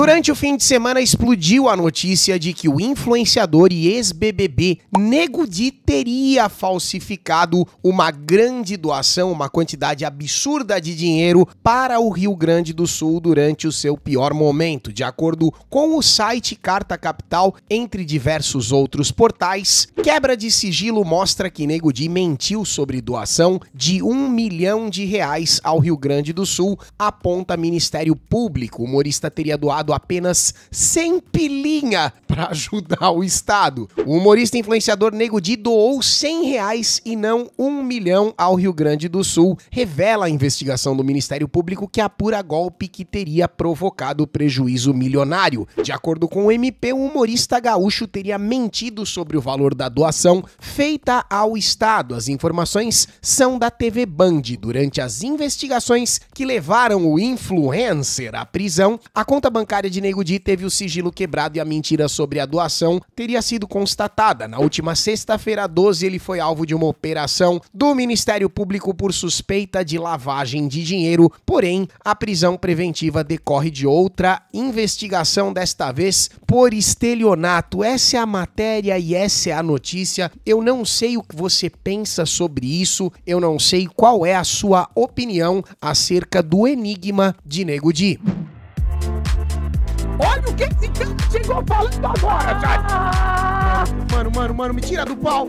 Durante o fim de semana explodiu a notícia de que o influenciador e ex-BBB Nego Di teria falsificado uma grande doação, uma quantidade absurda de dinheiro para o Rio Grande do Sul durante o seu pior momento. De acordo com o site Carta Capital, entre diversos outros portais, quebra de sigilo mostra que Nego Di mentiu sobre doação de um milhão de reais ao Rio Grande do Sul, aponta Ministério Público. O humorista teria doado dado apenas 100 pilinha para ajudar o Estado. O humorista influenciador Nego Di doou 100 reais e não 1 milhão ao Rio Grande do Sul, revela a investigação do Ministério Público que apura golpe que teria provocado prejuízo milionário. De acordo com o MP, o humorista gaúcho teria mentido sobre o valor da doação feita ao Estado. As informações são da TV Band. Durante as investigações que levaram o influencer à prisão, a conta bancária bancária de Nego Di teve o sigilo quebrado e a mentira sobre a doação teria sido constatada. Na última sexta-feira 12, ele foi alvo de uma operação do Ministério Público por suspeita de lavagem de dinheiro, porém, a prisão preventiva decorre de outra investigação, desta vez por estelionato. Essa é a matéria e essa é a notícia. Eu não sei o que você pensa sobre isso, eu não sei qual é a sua opinião acerca do enigma de Nego Di. Olha o que esse canto chegou falando agora, cara. Ah! Mano, mano, mano, me tira do pau!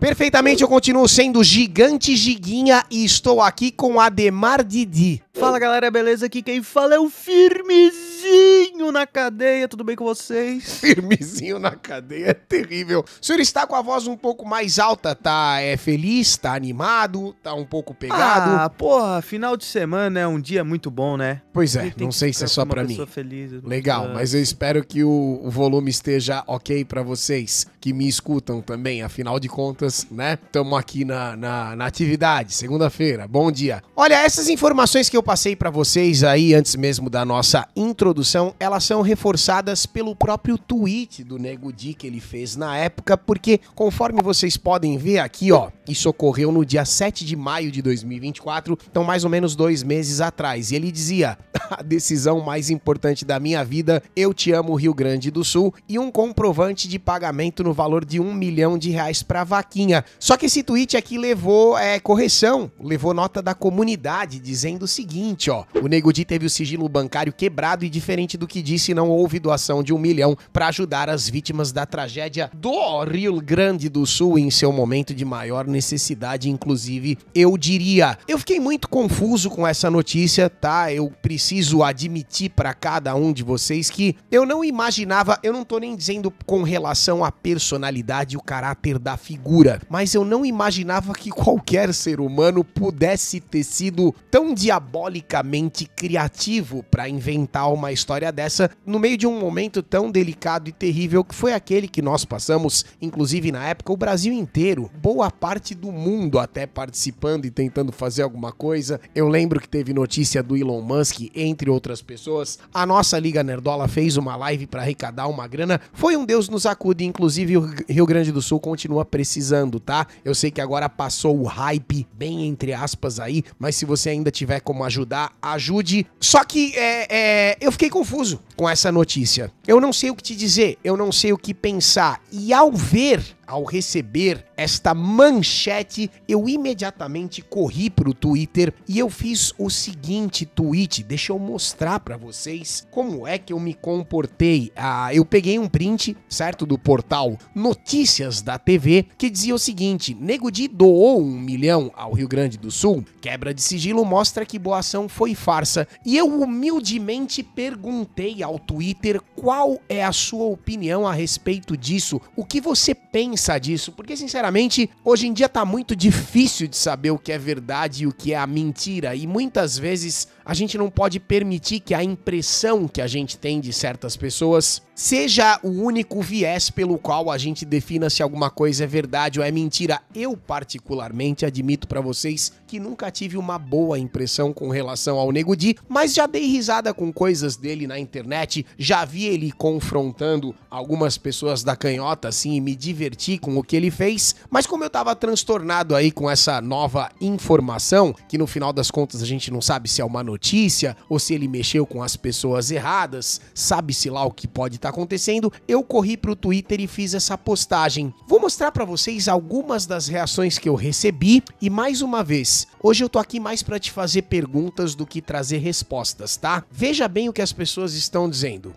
Perfeitamente, eu continuo sendo Gigante Giguinha e estou aqui com Ademar Didi. Fala galera, beleza? Aqui quem fala é o Firmezinho na cadeia, tudo bem com vocês? Firmezinho na cadeia é terrível. O senhor está com a voz um pouco mais alta, tá? É feliz, tá animado, tá um pouco pegado? Ah, porra, final de semana é um dia muito bom, né? Pois é, não sei se é só pra mim. Feliz, Legal, mas eu espero que o, o volume esteja ok para vocês que me escutam também, afinal de contas, né? Estamos aqui na, na, na atividade, segunda-feira, bom dia. Olha, essas informações que eu passei para vocês aí antes mesmo da nossa introdução, elas são reforçadas pelo próprio tweet do Nego Di que ele fez na época, porque conforme vocês podem ver aqui, ó, isso ocorreu no dia 7 de maio de 2024, então mais ou menos dois meses atrás. E ele dizia: a decisão mais importante da minha vida, eu te amo Rio Grande do Sul, e um comprovante de pagamento no valor de um milhão de reais para vaquinha. Só que esse tweet aqui levou é, correção, levou nota da comunidade dizendo o seguinte seguinte, ó, o Nego Di teve o sigilo bancário quebrado e diferente do que disse, não houve doação de um milhão para ajudar as vítimas da tragédia do Rio Grande do Sul em seu momento de maior necessidade, inclusive, eu diria. Eu fiquei muito confuso com essa notícia, tá? Eu preciso admitir para cada um de vocês que eu não imaginava, eu não tô nem dizendo com relação à personalidade e o caráter da figura, mas eu não imaginava que qualquer ser humano pudesse ter sido tão diabólico diabolicamente criativo para inventar uma história dessa no meio de um momento tão delicado e terrível que foi aquele que nós passamos, inclusive na época, o Brasil inteiro, boa parte do mundo até participando e tentando fazer alguma coisa. Eu lembro que teve notícia do Elon Musk, entre outras pessoas. A nossa Liga Nerdola fez uma live para arrecadar uma grana. Foi um Deus nos acude, inclusive o Rio Grande do Sul continua precisando, tá? Eu sei que agora passou o hype, bem entre aspas aí, mas se você ainda tiver como ajudar, ajudar, ajude. Só que é, é, eu fiquei confuso com essa notícia. Eu não sei o que te dizer, eu não sei o que pensar. E ao ver ao receber esta manchete, eu imediatamente corri para o Twitter e eu fiz o seguinte tweet. Deixa eu mostrar para vocês como é que eu me comportei. Ah, eu peguei um print, certo, do portal Notícias da TV, que dizia o seguinte: Nego Di doou um milhão ao Rio Grande do Sul. Quebra de sigilo mostra que boa ação foi farsa. E eu humildemente perguntei ao Twitter qual é a sua opinião a respeito disso. O que você pensa? pensa disso? Porque, sinceramente, hoje em dia tá muito difícil de saber o que é verdade e o que é a mentira, e muitas vezes a gente não pode permitir que a impressão que a gente tem de certas pessoas seja o único viés pelo qual a gente defina se alguma coisa é verdade ou é mentira. Eu, particularmente, admito para vocês que nunca tive uma boa impressão com relação ao Nego Di, mas já dei risada com coisas dele na internet, já vi ele confrontando algumas pessoas da canhota, assim, e me diverti com o que ele fez, mas como eu estava transtornado aí com essa nova informação, que no final das contas a gente não sabe se é uma notícia ou se ele mexeu com as pessoas erradas, sabe-se lá o que pode estar tá acontecendo, eu corri pro Twitter e fiz essa postagem. Vou mostrar para vocês algumas das reações que eu recebi e mais uma vez, hoje eu tô aqui mais para te fazer perguntas do que trazer respostas, tá? Veja bem o que as pessoas estão dizendo.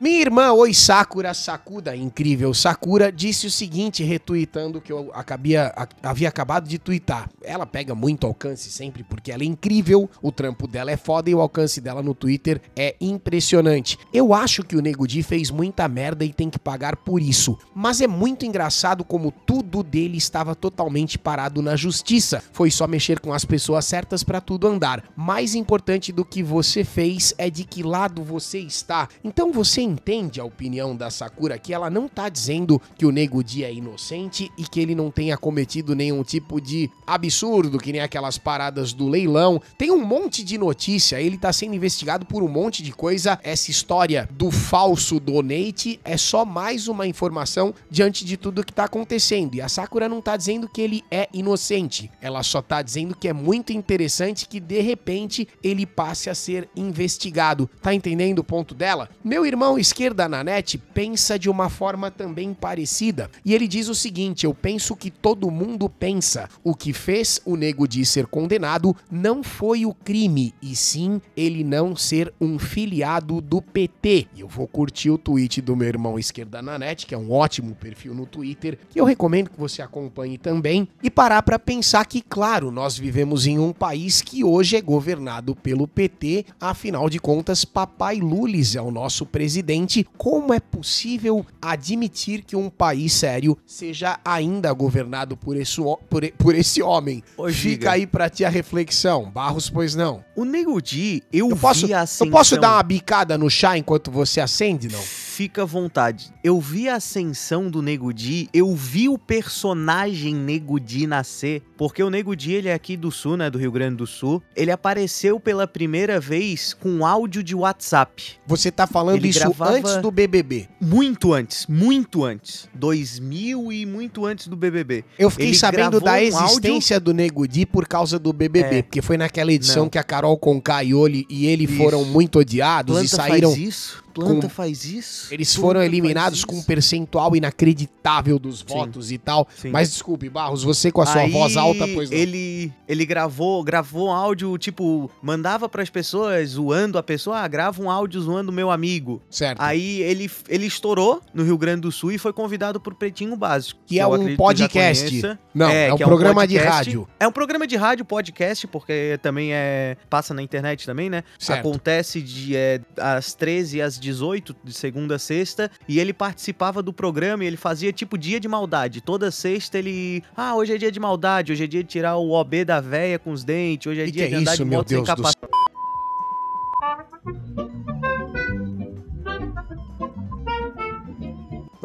Minha irmã, oi Sakura, Sakuda, incrível Sakura, disse o seguinte, retuitando o que eu acabia, a, havia acabado de twittar. Ela pega muito alcance sempre porque ela é incrível, o trampo dela é foda e o alcance dela no Twitter é impressionante. Eu acho que o Nego Di fez muita merda e tem que pagar por isso, mas é muito engraçado como tudo dele estava totalmente parado na justiça. Foi só mexer com as pessoas certas para tudo andar. Mais importante do que você fez é de que lado você está. Então você entende a opinião da Sakura que ela não tá dizendo que o Nego Di é inocente e que ele não tenha cometido nenhum tipo de absurdo, que nem aquelas paradas do leilão. Tem um monte de notícia, ele tá sendo investigado por um monte de coisa. Essa história do falso donate é só mais uma informação diante de tudo que tá acontecendo. E a Sakura não tá dizendo que ele é inocente, ela só tá dizendo que é muito interessante que de repente ele passe a ser investigado. Tá entendendo o ponto dela? Meu irmão então, Esquerda na Net pensa de uma forma também parecida. E ele diz o seguinte: Eu penso que todo mundo pensa. O que fez o nego de ser condenado não foi o crime, e sim ele não ser um filiado do PT. E eu vou curtir o tweet do meu irmão Esquerda na Net, que é um ótimo perfil no Twitter, que eu recomendo que você acompanhe também, e parar para pensar que, claro, nós vivemos em um país que hoje é governado pelo PT, afinal de contas, Papai Lulis é o nosso presidente presidente, como é possível admitir que um país sério seja ainda governado por esse, por, por esse homem? Ô, Fica aí pra ti a reflexão. Barros, pois não. O Nego Di, eu, eu posso, Eu posso dar uma bicada no chá enquanto você acende, não? fica à vontade. Eu vi a ascensão do Nego Di, eu vi o personagem Nego Di nascer, porque o Nego Di, ele é aqui do Sul, né, do Rio Grande do Sul. Ele apareceu pela primeira vez com áudio de WhatsApp. Você tá falando ele isso antes do BBB? Muito antes, muito antes. 2000 e muito antes do BBB. Eu fiquei ele sabendo da um existência áudio... do Nego Di por causa do BBB, é. porque foi naquela edição Não. que a Carol com e ele, e ele foram muito odiados Planta e saíram... Planta faz isso? Planta com... faz isso? Eles foram eliminados com um percentual inacreditável dos Sim. votos e tal. Sim. Mas desculpe, Barros, você com a sua Aí, voz alta, pois não. Ele, ele gravou, gravou áudio, tipo, mandava para as pessoas zoando a pessoa, ah, grava um áudio zoando meu amigo. Certo. Aí ele, ele estourou no Rio Grande do Sul e foi convidado pro Pretinho Básico. Que, é que é um podcast. Não, é, é um programa é um de rádio. É um programa de rádio, podcast, porque também é passa na internet também, né? Certo. Acontece de é, às 13 às 18, de segunda segunda a sexta, e ele participava do programa e ele fazia tipo dia de maldade. Toda sexta ele. Ah, hoje é dia de maldade, hoje é dia de tirar o OB da véia com os dentes, hoje é que dia que de é andar isso, de moto sem capacete.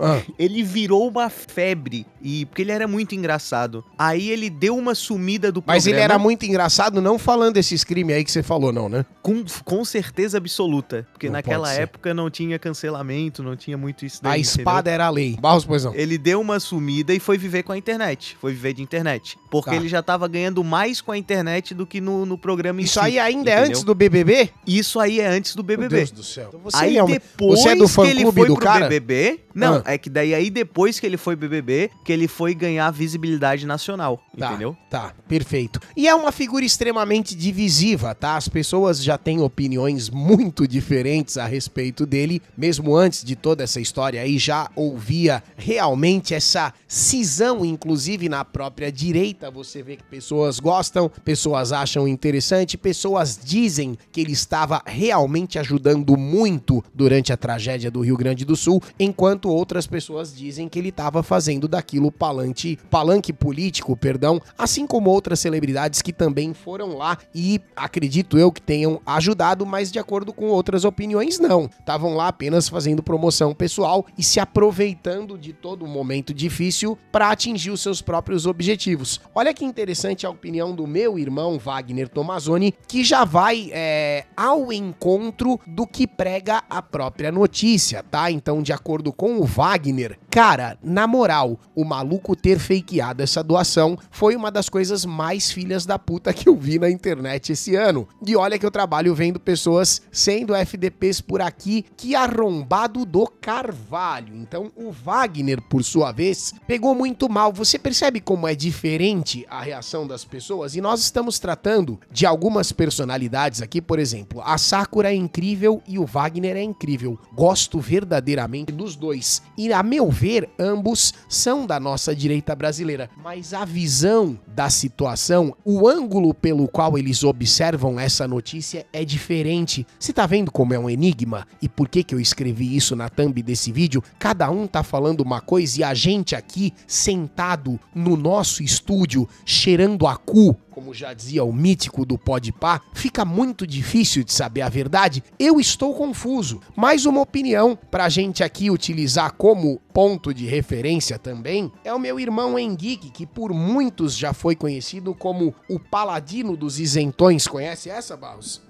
Ah. Ele virou uma febre e porque ele era muito engraçado. Aí ele deu uma sumida do Mas programa. Mas ele era muito engraçado não falando esses crimes aí que você falou, não, né? Com, com certeza absoluta. Porque não naquela época não tinha cancelamento, não tinha muito isso daí. A espada entendeu? era a lei. Barros, pois não. Ele deu uma sumida e foi viver com a internet. Foi viver de internet. Porque tá. ele já tava ganhando mais com a internet do que no, no programa em Isso si, aí ainda é entendeu? é antes do BBB? Isso aí é antes do BBB. Meu Deus do céu. Então você aí é uma... depois você é do fã que ele foi do pro cara? BBB... Não, ah. é que daí aí depois que ele foi BBB porque ele foi ganhar visibilidade nacional, tá, entendeu? Tá, perfeito. E é uma figura extremamente divisiva, tá? As pessoas já têm opiniões muito diferentes a respeito dele, mesmo antes de toda essa história aí já ouvia realmente essa cisão inclusive na própria direita, você vê que pessoas gostam, pessoas acham interessante, pessoas dizem que ele estava realmente ajudando muito durante a tragédia do Rio Grande do Sul, enquanto outras pessoas dizem que ele estava fazendo daquilo pelo palanque, palanque político, perdão, assim como outras celebridades que também foram lá e acredito eu que tenham ajudado, mas de acordo com outras opiniões não. Estavam lá apenas fazendo promoção pessoal e se aproveitando de todo o momento difícil para atingir os seus próprios objetivos. Olha que interessante a opinião do meu irmão Wagner Tomazoni, que já vai é, ao encontro do que prega a própria notícia, tá? Então, de acordo com o Wagner, Cara, na moral, o maluco ter fakeado essa doação foi uma das coisas mais filhas da puta que eu vi na internet esse ano. E olha que eu trabalho vendo pessoas sendo FDPs por aqui, que arrombado do Carvalho. Então, o Wagner, por sua vez, pegou muito mal. Você percebe como é diferente a reação das pessoas? E nós estamos tratando de algumas personalidades aqui, por exemplo, a Sakura é incrível e o Wagner é incrível. Gosto verdadeiramente dos dois. E a meu ver, ambos são da nossa direita brasileira, mas a visão da situação, o ângulo pelo qual eles observam essa notícia é diferente. Você tá vendo como é um enigma? E por que que eu escrevi isso na thumb desse vídeo? Cada um tá falando uma coisa e a gente aqui sentado no nosso estúdio cheirando a cu como já dizia o mítico do pá, fica muito difícil de saber a verdade, eu estou confuso. Mais uma opinião para a gente aqui utilizar como ponto de referência também é o meu irmão Henrique, que por muitos já foi conhecido como o paladino dos isentões. Conhece essa, Barros?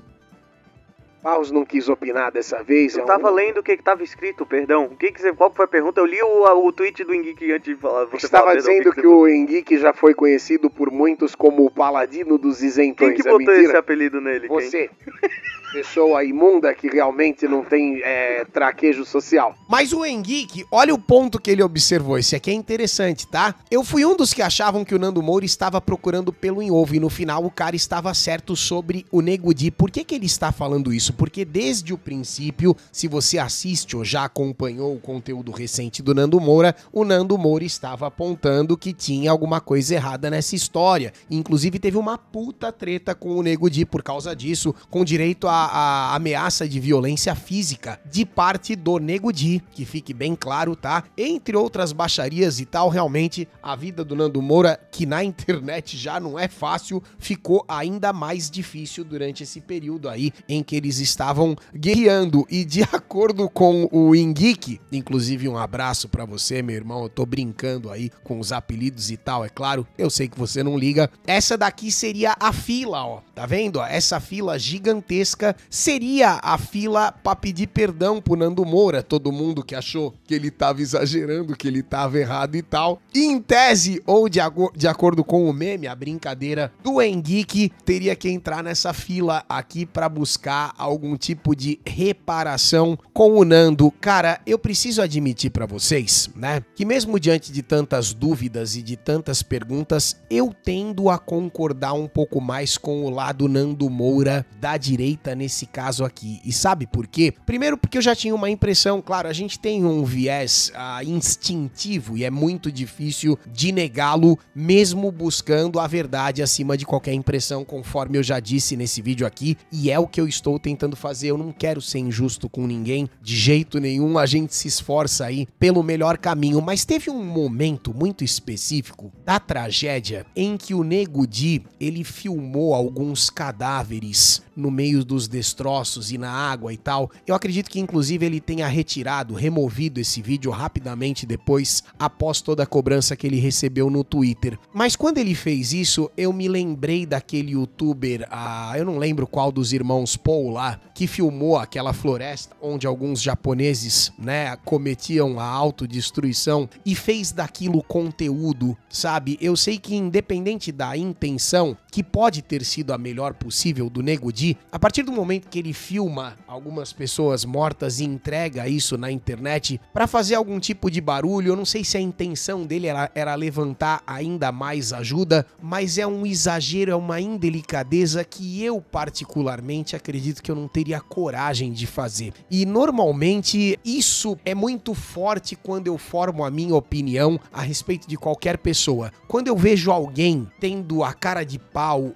Paus não quis opinar dessa vez. Eu é tava um... lendo o que estava escrito, perdão. O que, que você, qual foi a pergunta? Eu li o, o tweet do Henrique antes de falar. Você estava dizendo que, que o Henrique já foi conhecido por muitos como o paladino dos isentões. Quem que é botou esse apelido nele? Você. pessoa imunda que realmente não tem é, traquejo social. Mas o Henrique, olha o ponto que ele observou. Esse aqui é interessante, tá? Eu fui um dos que achavam que o Nando Moura estava procurando pelo em ovo e no final o cara estava certo sobre o Nego Di. Por que, que ele está falando isso? Porque desde o princípio, se você assiste ou já acompanhou o conteúdo recente do Nando Moura, o Nando Moura estava apontando que tinha alguma coisa errada nessa história. Inclusive teve uma puta treta com o Nego Di por causa disso, com direito a a, ameaça de violência física de parte do Nego Di, que fique bem claro, tá? Entre outras baixarias e tal, realmente a vida do Nando Moura, que na internet já não é fácil, ficou ainda mais difícil durante esse período aí em que eles estavam guerreando. E de acordo com o Ingeek, inclusive um abraço para você, meu irmão, eu tô brincando aí com os apelidos e tal, é claro, eu sei que você não liga. Essa daqui seria a fila, ó, tá vendo? Essa fila gigantesca seria a fila para pedir perdão pro Nando Moura, todo mundo que achou que ele estava exagerando, que ele estava errado e tal. E em tese, ou de, de acordo com o meme, a brincadeira do Henrique teria que entrar nessa fila aqui para buscar algum tipo de reparação com o Nando. Cara, eu preciso admitir para vocês, né, que mesmo diante de tantas dúvidas e de tantas perguntas, eu tendo a concordar um pouco mais com o lado Nando Moura da direita nesse caso aqui. E sabe por quê? Primeiro, porque eu já tinha uma impressão, claro, a gente tem um viés ah, instintivo e é muito difícil de negá-lo, mesmo buscando a verdade acima de qualquer impressão, conforme eu já disse nesse vídeo aqui, e é o que eu estou tentando fazer. Eu não quero ser injusto com ninguém, de jeito nenhum. A gente se esforça aí pelo melhor caminho, mas teve um momento muito específico da tragédia em que o Nego Di ele filmou alguns cadáveres no meio dos destroços e na água e tal. Eu acredito que inclusive ele tenha retirado, removido esse vídeo rapidamente depois, após toda a cobrança que ele recebeu no Twitter. Mas quando ele fez isso, eu me lembrei daquele youtuber, ah, eu não lembro qual dos irmãos Paul lá, que filmou aquela floresta onde alguns japoneses, né, cometiam a autodestruição e fez daquilo conteúdo, sabe? Eu sei que independente da intenção, que pode ter sido a melhor possível do Nego Di, a partir do momento que ele filma algumas pessoas mortas e entrega isso na internet para fazer algum tipo de barulho, eu não sei se a intenção dele era, era levantar ainda mais ajuda, mas é um exagero, é uma indelicadeza que eu particularmente acredito que eu não teria coragem de fazer. E normalmente isso é muito forte quando eu formo a minha opinião a respeito de qualquer pessoa. Quando eu vejo alguém tendo a cara de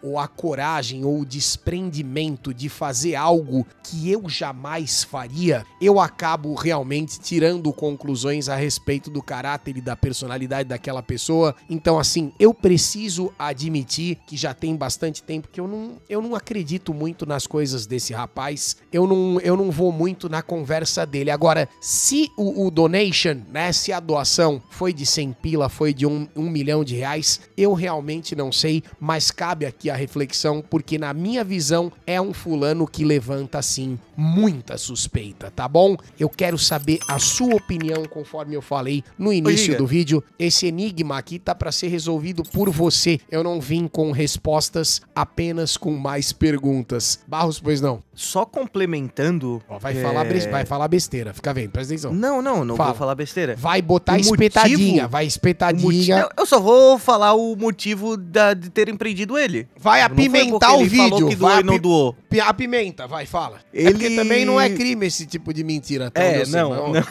ou a coragem ou o desprendimento de fazer algo que eu jamais faria, eu acabo realmente tirando conclusões a respeito do caráter e da personalidade daquela pessoa. Então, assim, eu preciso admitir que já tem bastante tempo que eu não, eu não acredito muito nas coisas desse rapaz. Eu não, eu não vou muito na conversa dele. Agora, se o, o donation, né, se a doação foi de 100 pila, foi de um, um milhão de reais, eu realmente não sei, mas caso cabe aqui a reflexão, porque na minha visão é um fulano que levanta assim muita suspeita, tá bom? Eu quero saber a sua opinião, conforme eu falei no início do vídeo. Esse enigma aqui tá para ser resolvido por você. Eu não vim com respostas, apenas com mais perguntas. Barros, pois não. Só complementando. Ó, vai, é... falar, vai falar besteira, fica vendo, presta atenção. Não, não, não Fala. vou falar besteira. Vai botar o espetadinha, motivo... vai espetadinha. Motivo... Eu só vou falar o motivo da... de ter empreendido ele. Vai apimentar o vídeo. Falou que doou vai e não doou a pimenta, vai, fala. Ele... É porque também não é crime esse tipo de mentira. É, não, não.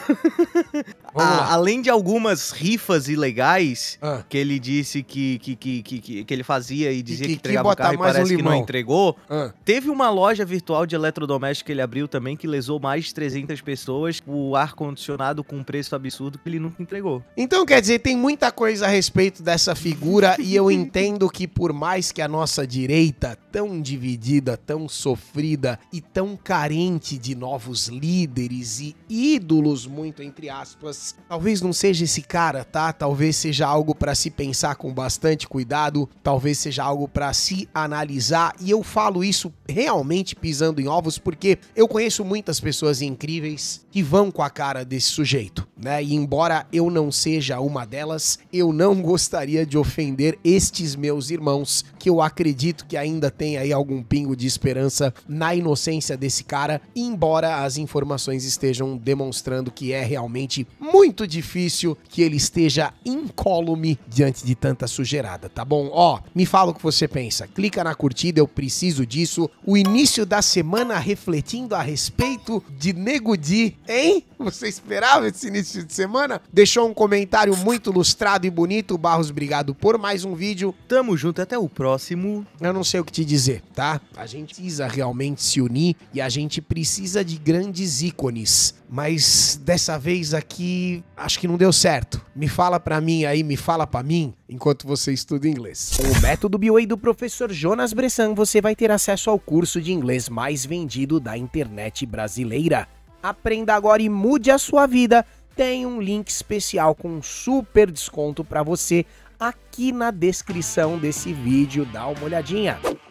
a, ah, além de algumas rifas ilegais ah. que ele disse que, que, que, que, que ele fazia e dizia que, que, que entregava o carro e parece um que não entregou, ah. teve uma loja virtual de eletrodoméstico que ele abriu também que lesou mais de 300 pessoas, o ar-condicionado com um preço absurdo que ele nunca entregou. Então, quer dizer, tem muita coisa a respeito dessa figura e eu entendo que por mais que a nossa direita tão dividida, tão sobrada, sofrida e tão carente de novos líderes e ídolos, muito entre aspas. Talvez não seja esse cara, tá? Talvez seja algo para se pensar com bastante cuidado, talvez seja algo para se analisar. E eu falo isso realmente pisando em ovos, porque eu conheço muitas pessoas incríveis que vão com a cara desse sujeito, né? E embora eu não seja uma delas, eu não gostaria de ofender estes meus irmãos que eu acredito que ainda tem aí algum pingo de esperança confiança na inocência desse cara, embora as informações estejam demonstrando que é realmente muito difícil que ele esteja incólume diante de tanta sujeirada, tá bom? Ó, me fala o que você pensa. Clica na curtida, eu preciso disso. O início da semana refletindo a respeito de Nego Di, hein? Você esperava esse início de semana? Deixou um comentário muito lustrado e bonito. Barros, obrigado por mais um vídeo. Tamo junto, até o próximo. Eu não sei o que te dizer, tá? A gente precisa realmente se unir e a gente precisa de grandes ícones. Mas dessa vez aqui, acho que não deu certo. Me fala para mim aí, me fala para mim, enquanto você estuda inglês. Com o método BOA do professor Jonas Bressan, você vai ter acesso ao curso de inglês mais vendido da internet brasileira. Aprenda agora e mude a sua vida. Tem um link especial com um super desconto para você aqui na descrição desse vídeo. Dá uma olhadinha.